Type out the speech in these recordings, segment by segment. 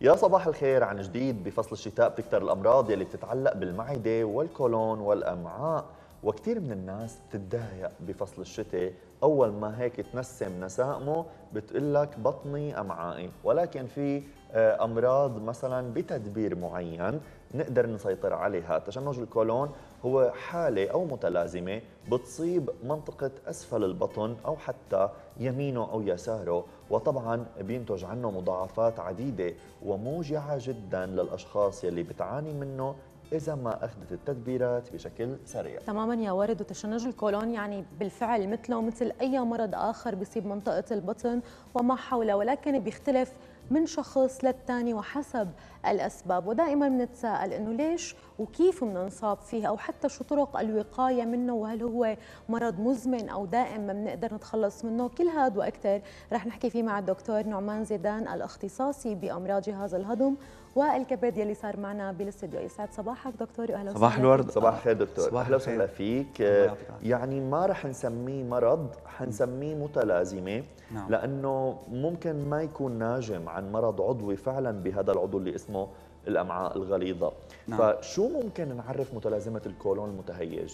يا صباح الخير عن جديد بفصل الشتاء بتكتر الأمراض يلي بتتعلق بالمعدة والكولون والأمعاء وكثير من الناس بتتضايق بفصل الشتاء اول ما هيك تنسم نسائمه بتقول لك بطني امعائي ولكن في آه، امراض مثلا بتدبير معين نقدر نسيطر عليها تشنج الكولون هو حاله او متلازمه بتصيب منطقه اسفل البطن او حتى يمينه او يساره وطبعا بينتج عنه مضاعفات عديده وموجعه جدا للاشخاص يلي بتعاني منه إذا ما أخذت التدبيرات بشكل سريع تماما يا ورد وتشنج الكولون يعني بالفعل مثله مثل أي مرض آخر بيصيب منطقة البطن وما حوله ولكن بيختلف من شخص للتاني وحسب الأسباب ودائما بنتساءل أنه ليش وكيف بننصاب فيها فيه او حتى شو طرق الوقايه منه وهل هو مرض مزمن او دائم ما بنقدر نتخلص منه كل هذا واكثر رح نحكي فيه مع الدكتور نعمان زيدان الاختصاصي بامراض جهاز الهضم والكبد يلي صار معنا بالاستديو يسعد صباحك دكتور واهلا وسهلا صباح الورد صباح الخير دكتور صباح اهلا وسهلا فيك آه، يعني ما رح نسميه مرض حنسميه متلازمه نعم. لانه ممكن ما يكون ناجم عن مرض عضوي فعلا بهذا العضو اللي اسمه الامعاء الغليظه نعم. فشو ممكن نعرف متلازمه الكولون المتهيج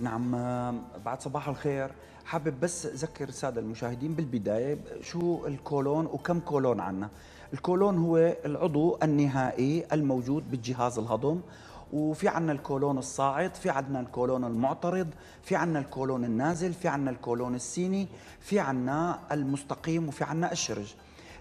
نعم آه، بعد صباح الخير حابب بس اذكر الساده المشاهدين بالبدايه شو الكولون وكم كولون عندنا الكولون هو العضو النهائي الموجود بالجهاز الهضم وفي عنا الكولون الصاعد في عندنا الكولون المعترض في عنا الكولون النازل في عنا الكولون السيني في عنا المستقيم وفي عنا الشرج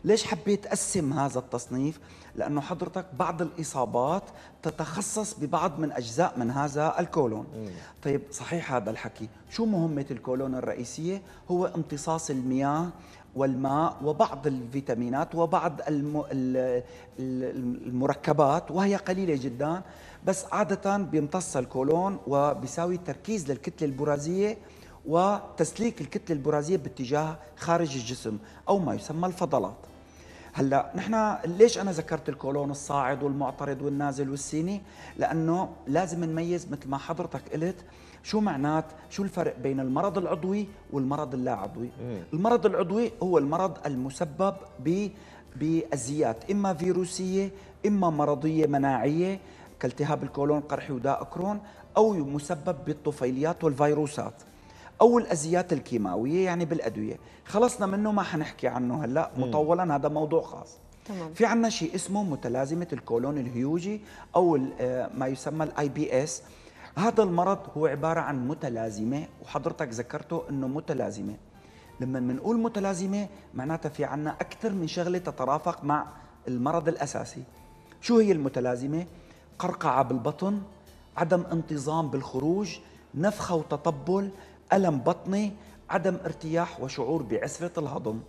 ليش حبيت أقسم هذا التصنيف؟ لأنه حضرتك بعض الإصابات تتخصص ببعض من أجزاء من هذا الكولون مم. طيب صحيح هذا الحكي شو مهمة الكولون الرئيسية؟ هو امتصاص المياه والماء وبعض الفيتامينات وبعض المركبات وهي قليلة جدا بس عادة بيمتص الكولون وبيساوي تركيز للكتلة البرازية وتسليك الكتله البرازيه باتجاه خارج الجسم او ما يسمى الفضلات هلا نحن ليش انا ذكرت الكولون الصاعد والمعترض والنازل والسيني لانه لازم نميز مثل ما حضرتك قلت شو معنات شو الفرق بين المرض العضوي والمرض اللا عضوي المرض العضوي هو المرض المسبب ب بأزيات إما فيروسية إما مرضية مناعية كالتهاب الكولون قرحي وداء كرون أو مسبب بالطفيليات والفيروسات او الازيات الكيماويه يعني بالادويه خلصنا منه ما حنحكي عنه هلا مطولا هذا موضوع خاص تمام. في عنا شيء اسمه متلازمه الكولون الهيوجي او آه، ما يسمى الاي بي اس هذا المرض هو عباره عن متلازمه وحضرتك ذكرته انه متلازمه لما بنقول متلازمه معناتها في عنا اكثر من شغله تترافق مع المرض الاساسي شو هي المتلازمه قرقعه بالبطن عدم انتظام بالخروج نفخه وتطبل ألم بطني عدم ارتياح وشعور بعسرة الهضم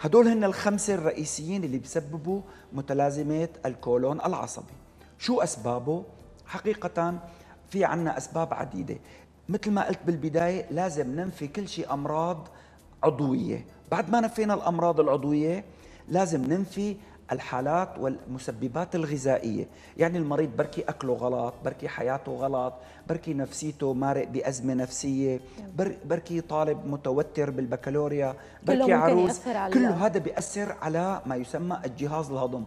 هدول هن الخمسة الرئيسيين اللي بسببوا متلازمة الكولون العصبي شو أسبابه؟ حقيقة في عنا أسباب عديدة مثل ما قلت بالبداية لازم ننفي كل شيء أمراض عضوية بعد ما نفينا الأمراض العضوية لازم ننفي الحالات والمسببات الغذائية يعني المريض بركي أكله غلط بركي حياته غلط بركي نفسيته مارق بأزمة نفسية نعم. بركي طالب متوتر بالبكالوريا بركي كله عروس كل هذا بيأثر على ما يسمى الجهاز الهضم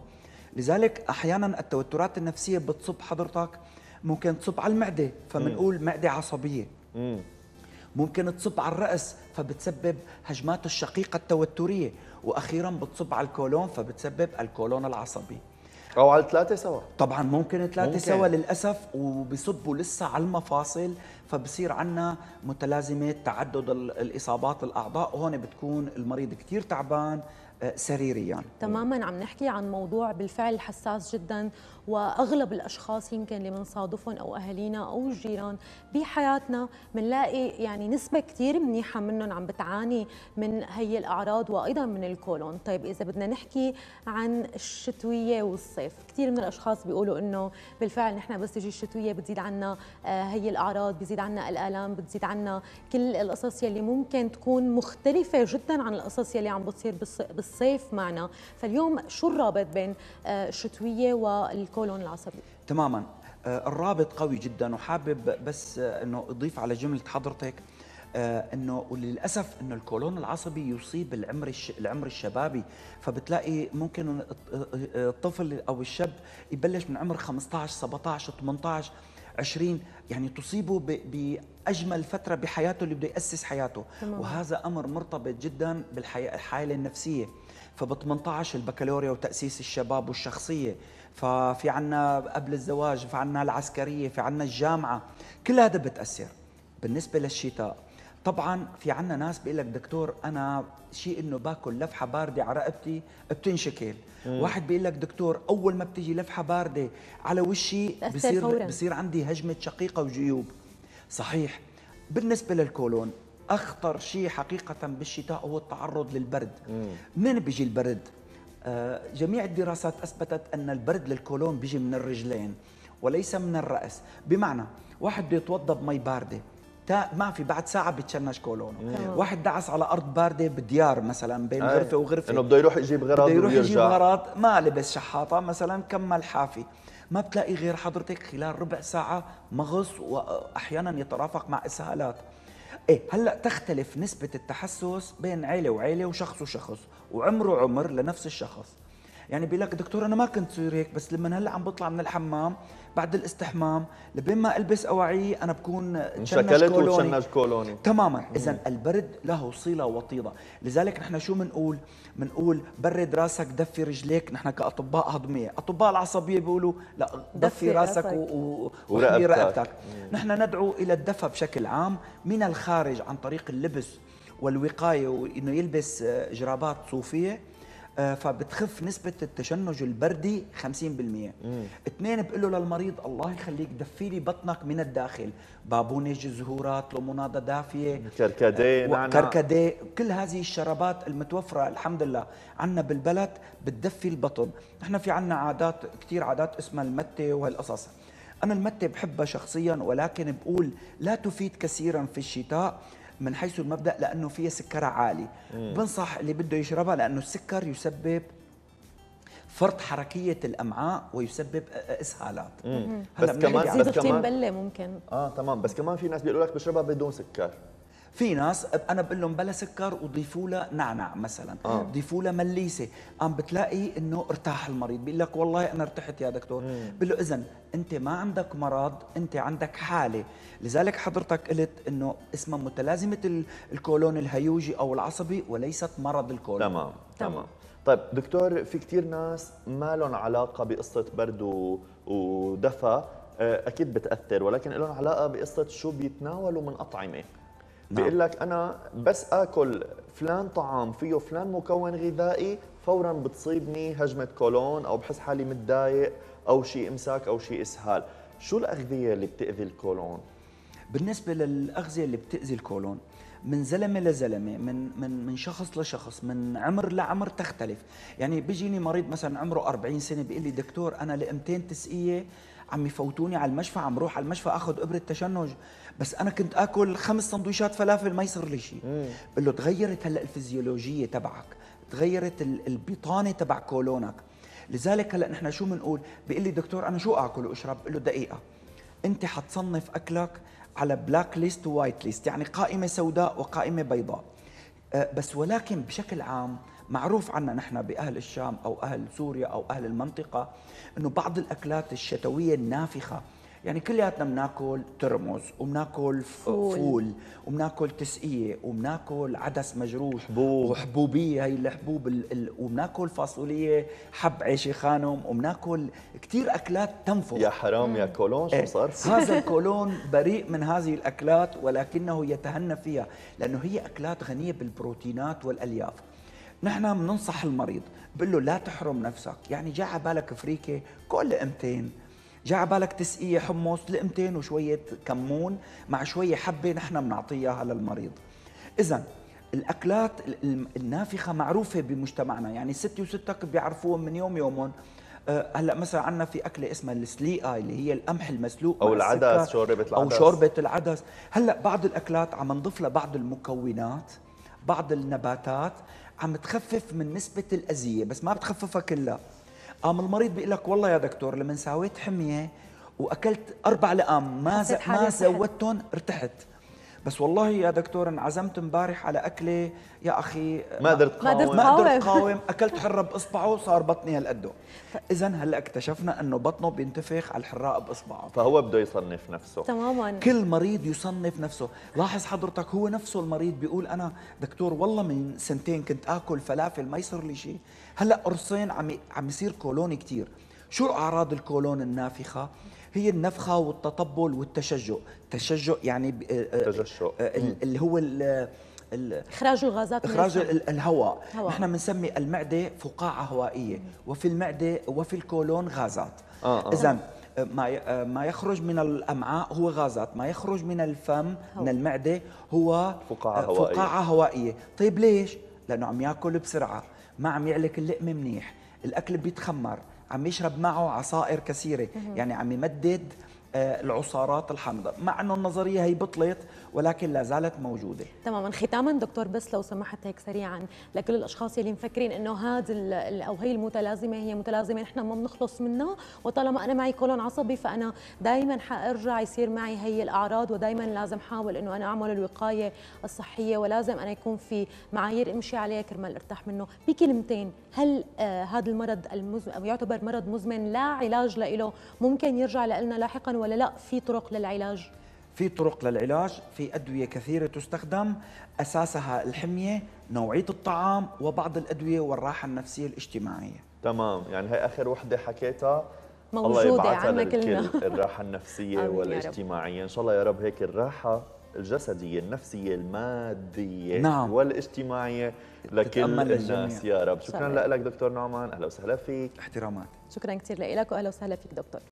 لذلك أحيانا التوترات النفسية بتصب حضرتك ممكن تصب على المعدة فمنقول معدة عصبية ممكن تصب على الرأس فبتسبب هجمات الشقيقة التوترية واخيرا بتصب على الكولون فبتسبب الكولون العصبي او على ثلاثه سوا طبعا ممكن ثلاثه سوا للاسف وبصبوا لسه على المفاصل فبصير عندنا متلازمه تعدد الاصابات الاعضاء وهون بتكون المريض كثير تعبان آه، سريريا تماما عم نحكي عن موضوع بالفعل حساس جدا واغلب الاشخاص يمكن اللي بنصادفهم او اهالينا او الجيران بحياتنا بنلاقي يعني نسبه كثير منيحه منهم عم بتعاني من هي الاعراض وايضا من الكولون طيب اذا بدنا نحكي عن الشتويه والصيف كثير من الاشخاص بيقولوا انه بالفعل نحن بس تجي الشتويه بتزيد عنا آه، هي الاعراض بتزيد عنا الالام بتزيد عنا كل القصص يلي ممكن تكون مختلفه جدا عن القصص يلي عم بتصير بالصيف الصيف معنا فاليوم شو الرابط بين آه، الشتوية والكولون العصبي؟ تماما آه، الرابط قوي جدا وحابب بس آه، انه اضيف على جمله حضرتك انه وللاسف انه الكولون العصبي يصيب العمر العمر الشبابي فبتلاقي ممكن الطفل او الشاب يبلش من عمر 15 17 18 20 يعني تصيبه باجمل فتره بحياته اللي بده ياسس حياته تمام. وهذا امر مرتبط جدا بالحاله النفسيه فب 18 البكالوريا وتاسيس الشباب والشخصيه ففي عنا قبل الزواج في عنا العسكريه في عنا الجامعه كل هذا بتاثر بالنسبه للشتاء طبعا في عنا ناس بيقول لك دكتور انا شيء انه باكل لفحه بارده على رقبتي بتنشكل مم. واحد بيقول لك دكتور اول ما بتيجي لفحه بارده على وشي بصير فورا. بصير عندي هجمه شقيقه وجيوب صحيح بالنسبه للكولون اخطر شيء حقيقه بالشتاء هو التعرض للبرد مم. منين بيجي البرد آه جميع الدراسات اثبتت ان البرد للكولون بيجي من الرجلين وليس من الراس بمعنى واحد بده يتوضا بمي بارده تا ما في بعد ساعه بتشنج كولونه إيه. واحد دعس على ارض بارده بديار مثلا بين إيه. غرفه وغرفه انه بده يروح يجيب غراض بده يروح يجيب غراض ما لبس شحاطه مثلا كمل حافي ما بتلاقي غير حضرتك خلال ربع ساعه مغص واحيانا يترافق مع اسهالات ايه هلا تختلف نسبه التحسس بين عيله وعيله وشخص وشخص وعمره عمر لنفس الشخص يعني بيقول لك دكتور انا ما كنت صير هيك بس لما هلا عم بطلع من الحمام بعد الاستحمام لبين ما البس اواعي انا بكون شكلت وتشنج كولوني تماما اذا البرد له صله وطيده لذلك نحن شو بنقول بنقول برد راسك دفي رجليك نحن كاطباء هضميه اطباء العصبيه بيقولوا لا دفي, دفي راسك ورقبتك, ورقبتك, رقبتك. نحن ندعو الى الدفى بشكل عام من الخارج عن طريق اللبس والوقايه وانه يلبس جرابات صوفيه آه، فبتخف نسبه التشنج البردي 50% اثنين بقول له للمريض الله يخليك دفي لي بطنك من الداخل بابونج زهورات ليموناده دافيه آه، كركديه نعناع كركديه كل هذه الشرابات المتوفره الحمد لله عنا بالبلد بتدفي البطن نحن في عنا عادات كثير عادات اسمها المته وهالقصص انا المته بحبها شخصيا ولكن بقول لا تفيد كثيرا في الشتاء من حيث المبدا لانه فيها سكرها عالي مم. بنصح اللي بده يشربها لانه السكر يسبب فرط حركيه الامعاء ويسبب اسهالات هلا بس كمان بس كمان بله ممكن اه تمام بس كمان في ناس بيقولوا لك بشربها بدون سكر في ناس انا بقول لهم بلا سكر وضيفوا له نعنع مثلا آه. ضيفوا له مليسه قام بتلاقي انه ارتاح المريض بيقول لك والله انا ارتحت يا دكتور بقول له اذا انت ما عندك مرض انت عندك حاله لذلك حضرتك قلت انه اسمها متلازمه الكولون الهيوجي او العصبي وليست مرض الكولون تمام تمام طيب دكتور في كثير ناس ما لهم علاقه بقصه برد ودفى آه، اكيد بتاثر ولكن لهم علاقه بقصه شو بيتناولوا من اطعمه نعم. بيقول لك انا بس اكل فلان طعام فيه فلان مكون غذائي فورا بتصيبني هجمه كولون او بحس حالي متضايق او شيء امساك او شيء اسهال شو الاغذيه اللي بتاذي الكولون بالنسبه للاغذيه اللي بتاذي الكولون من زلمه لزلمه من من من شخص لشخص من عمر لعمر تختلف يعني بيجيني مريض مثلا عمره 40 سنه بيقول لي دكتور انا لقمتين تسقيه عم يفوتوني على المشفى عم روح على المشفى اخذ ابره تشنج بس انا كنت اكل خمس سندويشات فلافل ما يصير لي شيء بقول له تغيرت هلا الفيزيولوجيه تبعك تغيرت البطانه تبع كولونك لذلك هلا نحن شو بنقول بيقول لي دكتور انا شو اكل واشرب بقول له دقيقه انت حتصنف اكلك على بلاك ليست ووايت ليست يعني قائمه سوداء وقائمه بيضاء أه، بس ولكن بشكل عام معروف عنا نحن بأهل الشام أو أهل سوريا أو أهل المنطقة أنه بعض الأكلات الشتوية النافخة يعني كلياتنا بناكل ترمز وبناكل فول, فول وبناكل تسقيه وبناكل عدس مجروح حبوب وحبوبيه هي الحبوب وبناكل فاصوليه حب عيش خانم وبناكل كثير اكلات تنفخ يا حرام يا كولون شو إيه. صار هذا الكولون بريء من هذه الاكلات ولكنه يتهنى فيها لانه هي اكلات غنيه بالبروتينات والالياف نحن بننصح المريض بقول له لا تحرم نفسك يعني جاء على بالك فريكه كل لقمتين جاء على بالك تسقيه حمص لقمتين وشويه كمون مع شويه حبه نحن بنعطيها للمريض اذا الاكلات النافخه معروفه بمجتمعنا يعني ستي وستك بيعرفوهم من يوم يومهم أه، هلا مثلا عندنا في اكله اسمها السليقه اللي هي القمح المسلوق او العدس شوربه العدس او شوربه العدس هلا بعض الاكلات عم نضيف لها بعض المكونات بعض النباتات عم تخفف من نسبة الأذية بس ما بتخففها كلها قام المريض بيقول لك والله يا دكتور لما سويت حمية وأكلت أربع لقام ما ما زودتهم ارتحت بس والله يا دكتور انعزمت امبارح على اكله يا اخي ما قدرت قدرت ما قدرت قاوم اكلت حره باصبعه صار بطني هالقده اذا هلا اكتشفنا انه بطنه بينتفخ على الحراء باصبعه فهو بده يصنف نفسه تماما كل مريض يصنف نفسه لاحظ حضرتك هو نفسه المريض بيقول انا دكتور والله من سنتين كنت اكل فلافل ما يصير لي شيء هلا قرصين عم عم يصير كولون كثير شو اعراض الكولون النافخه هي النفخه والتطبل والتشجع تشجع يعني التشجع آه، آه، آه، اللي هو اخراج الغازات اخراج الهواء نحن بنسمي المعده فقاعه هوائيه وفي المعده وفي الكولون غازات آه آه. اذا ما ما يخرج من الامعاء هو غازات ما يخرج من الفم هو. من المعده هو فقاعه هوائيه فقاعه هوائيه طيب ليش لانه عم ياكل بسرعه ما عم يعلك اللقمه منيح الاكل بيتخمر عم يشرب معه عصائر كثيره يعني عم يمدد آه، العصارات الحامضة مع أنه النظرية هي بطلت ولكن لا زالت موجودة تماما ختاما دكتور بس لو سمحت هيك سريعا لكل الأشخاص اللي مفكرين أنه هذا أو هي المتلازمة هي متلازمة نحن ما بنخلص منها وطالما أنا معي كولون عصبي فأنا دائما حأرجع يصير معي هي الأعراض ودائما لازم حاول أنه أنا أعمل الوقاية الصحية ولازم أنا يكون في معايير أمشي عليها كرمال أرتاح منه بكلمتين هل آه هذا المرض المزمن أو يعتبر مرض مزمن لا علاج له ممكن يرجع لنا لاحقا ولا لا في طرق للعلاج في طرق للعلاج في أدوية كثيرة تستخدم أساسها الحمية نوعية الطعام وبعض الأدوية والراحة النفسية الاجتماعية تمام يعني هي آخر وحدة حكيتها موجودة الله يبعثها للكل الراحة النفسية والاجتماعية إن شاء الله يا رب هيك الراحة الجسدية النفسية المادية نعم. والاجتماعية لكل الناس يا رب شكرا لك دكتور نعمان أهلا وسهلا فيك احترامات شكرا كثير لك وأهلا وسهلا فيك دكتور